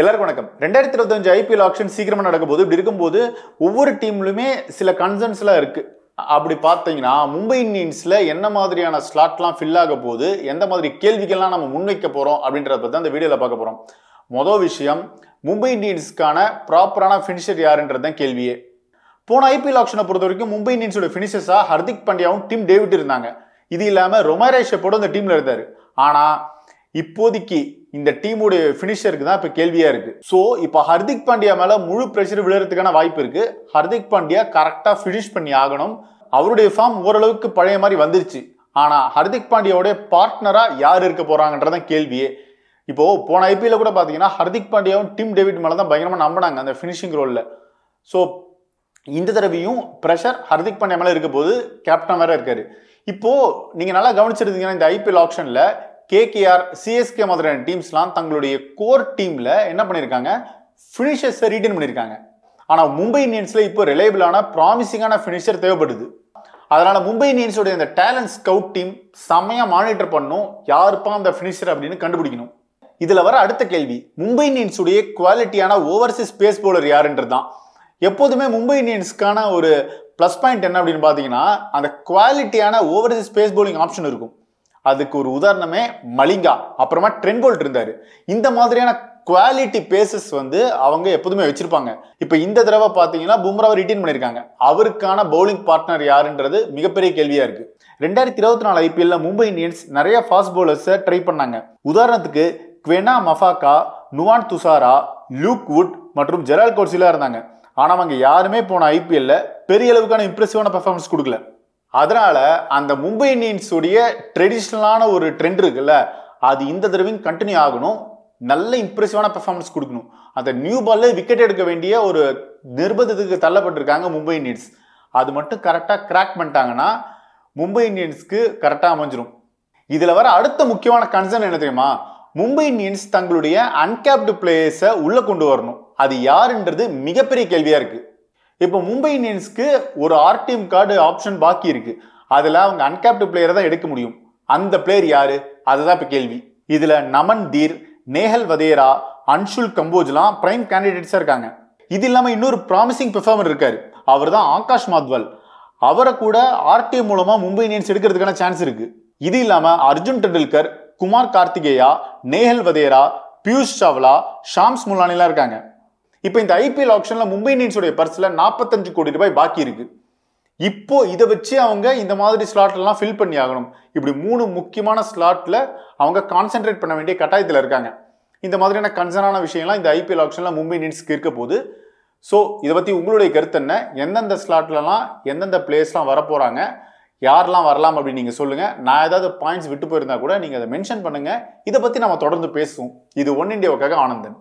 எல்லாருக்கும் வணக்கம் ரெண்டாயிரத்தி இருபத்தஞ்சு ஐபிஎல் ஆக்ஷன் சீக்கிரமாக நடக்கும் போது இப்படி இருக்கும்போது ஒவ்வொரு டீம்லையுமே சில கன்சர்ன்ஸ்லாம் இருக்குது அப்படி பார்த்தீங்கன்னா மும்பை இந்தியன்ஸில் என்ன மாதிரியான ஸ்லாட்லாம் ஃபில் ஆக போது எந்த மாதிரி கேள்விகள்லாம் நம்ம முன்வைக்க போகிறோம் அப்படின்றத பற்றி அந்த வீடியோவில் பார்க்க போகிறோம் மொதல் விஷயம் மும்பை இந்தியன்ஸ்க்கான ப்ராப்பரான ஃபினிஷர் யாருன்றது தான் கேள்வியே போன ஐபிஎல் ஆக்ஷனை பொறுத்த வரைக்கும் மும்பை இந்தியன்ஸோட ஃபினிஷர்ஸாக ஹர்திக் பாண்டியாவும் டீம் டேவிட் இருந்தாங்க இது இல்லாமல் ரொமாரேஷப்போட அந்த டீமில் இருந்தார் ஆனால் இப்போதைக்கு இந்த டீமுடைய ஃபினிஷருக்கு தான் இப்போ கேள்வியாக இருக்குது ஸோ இப்போ ஹர்திக் பாண்டியா மேல முழு பிரஷர் விழுறதுக்கான வாய்ப்பு இருக்குது ஹர்திக் பாண்டியா கரெக்டாக ஃபினிஷ் பண்ணி ஆகணும் அவருடைய ஃபார்ம் ஓரளவுக்கு பழைய மாதிரி வந்துருச்சு ஆனால் ஹர்திக் பாண்டியாவுடைய பார்ட்னராக யார் இருக்க போறாங்கன்றதான் கேள்வியே இப்போது போன ஐபிஎல்ல கூட பார்த்தீங்கன்னா ஹர்திக் பாண்டியாவும் டீம் டேவிட் மேலே தான் பயங்கரமாக நம்பினாங்க அந்த ஃபினிஷிங் ரோல்ல ஸோ இந்த தடவையும் பிரஷர் ஹர்திக் பாண்டியா மேலே இருக்க போது கேப்டன் வேற இருக்காரு இப்போது நீங்கள் நல்லா கவனிச்சிருந்தீங்கன்னா இந்த ஐபிஎல் ஆப்ஷனில் கேகேஆர் சிஎஸ்கே மாதிரியான டீம்ஸ்லாம் தங்களுடைய கோர் டீமில் என்ன பண்ணியிருக்காங்க ஃபினிஷர்ஸை ரீட்டைன் பண்ணியிருக்காங்க ஆனால் மும்பை இந்தியன்ஸில் இப்போ ரிலையபிளான ப்ராமிசிங்கான ஃபினிஷர் தேவைப்படுது அதனால் மும்பை இந்தியன்ஸோடைய இந்த டேலண்ட் ஸ்கவுட் டீம் செம்மையாக மானிட்டர் பண்ணும் யாருப்பா அந்த ஃபினிஷர் அப்படின்னு கண்டுபிடிக்கணும் இதில் வர அடுத்த கேள்வி மும்பை இந்தியன்ஸுடைய குவாலிட்டியான ஓவர்சீஸ் பேஸ் போலர் யாருன்றது தான் எப்போதுமே மும்பை இந்தியன்ஸ்க்கான ஒரு ப்ளஸ் பாயிண்ட் என்ன அப்படின்னு பார்த்தீங்கன்னா அந்த குவாலிட்டியான ஓவர்சீஸ் பேஸ் போலிங் ஆப்ஷன் இருக்கும் அதுக்கு ஒரு உதாரணமே மலிங்கா அப்புறமா ட்ரென்போல்ட் இருந்தார் இந்த மாதிரியான குவாலிட்டி பேசஸ் வந்து அவங்க எப்போதுமே வச்சிருப்பாங்க இப்போ இந்த தடவை பார்த்தீங்கன்னா பும்ரா ரிட்டீன் பண்ணியிருக்காங்க அவருக்கான பவுலிங் பார்ட்னர் யாருன்றது மிகப்பெரிய கேள்வியாக இருக்குது ரெண்டாயிரத்தி இருபத்தி நாலு ஐபிஎல்ல மும்பை இந்தியன்ஸ் நிறைய ஃபாஸ்ட் பவுலர்ஸை ட்ரை பண்ணாங்க உதாரணத்துக்கு Kwena Maphaka Nuwan Thushara Luke Wood மற்றும் ஜெரால் கோட்ஸிலாக இருந்தாங்க ஆனால் அவங்க யாருமே போன ஐபிஎல்ல பெரிய அளவுக்கான இம்ப்ரெசிவான பெர்ஃபார்மன்ஸ் கொடுக்கல அதனால அந்த மும்பை இந்தியன்ஸுடைய ட்ரெடிஷ்னலான ஒரு ட்ரெண்ட் இருக்குல்ல அது இந்த தடவையும் கண்டினியூ ஆகணும் நல்ல இம்ப்ரெசிவான பெர்ஃபார்மன்ஸ் கொடுக்கணும் அந்த நியூ பால்ல விக்கெட் எடுக்க வேண்டிய ஒரு நிர்பந்தத்துக்கு தள்ளப்பட்டிருக்காங்க மும்பை இந்தியன்ஸ் அது மட்டும் கரெக்டாக கிராக் பண்ணிட்டாங்கன்னா மும்பை இந்தியன்ஸ்க்கு கரெக்டாக அமைஞ்சிரும் இதில் வர அடுத்த முக்கியமான கன்சர்ன் என்ன தெரியுமா மும்பை இந்தியன்ஸ் தங்களுடைய அன்கேப்டு பிளேயர்ஸை உள்ளே கொண்டு வரணும் அது யாருன்றது மிகப்பெரிய கேள்வியாக இருக்குது இப்போ மும்பை இந்தியன்ஸ்க்கு ஒரு ஆர்டிஎம் கார்டு ஆப்ஷன் பாக்கி இருக்கு அதில் அவங்க அன்கேப்டு பிளேயரை தான் எடுக்க முடியும் அந்த பிளேயர் யாரு அதுதான் இப்போ கேள்வி இதில் நமன் தீர் நேஹல் வதேரா அன்ஷுல் கம்போஜ்லாம் பிரைம் கேண்டிடேட்ஸாக இருக்காங்க இது இல்லாமல் இன்னொரு ப்ராமிசிங் பெர்ஃபார்மர் இருக்காரு அவர் தான் ஆகாஷ் மாத்வால் அவரை கூட ஆர்டிஎம் மூலமாக மும்பை இந்தியன்ஸ் எடுக்கிறதுக்கான சான்ஸ் இருக்கு இது இல்லாமல் அர்ஜுன் டெண்டுல்கர் குமார் கார்த்திகேயா நேஹல் வதேரா பியூஷ் சாவ்லா ஷாம்ஸ் முல்லானிலாம் இருக்காங்க இப்போ இந்த ஐபிஎல் ஆப்ஷன்ல மும்பை இந்தியன்ஸோடைய பர்ஸ்ல நாற்பத்தஞ்சு கோடி ரூபாய் பாக்கி இருக்கு இப்போ இதை வச்சு அவங்க இந்த மாதிரி எல்லாம் ஃபில் பண்ணி ஆகணும் இப்படி மூணு முக்கியமான ஸ்லாட்ல அவங்க கான்சென்ட்ரேட் பண்ண வேண்டிய கட்டாயத்தில் இருக்காங்க இந்த மாதிரியான கன்சர்னான விஷயம்லாம் இந்த ஐபிஎல் ஆப்ஷன்லாம் மும்பை இந்தியன்ஸ்க்கு இருக்க போது ஸோ இதை பற்றி உங்களுடைய கருத்து என்ன எந்தெந்த ஸ்லாட்லலாம் எந்தெந்த பிளேஸ்லாம் வரப்போகிறாங்க யாரெல்லாம் வரலாம் அப்படின்னு நீங்கள் சொல்லுங்கள் நான் ஏதாவது பாயிண்ட்ஸ் விட்டு போயிருந்தா கூட நீங்கள் அதை மென்ஷன் பண்ணுங்கள் இதை பற்றி நம்ம தொடர்ந்து பேசுவோம் இது ஒன் இண்டியாவுக்காக ஆனந்தன்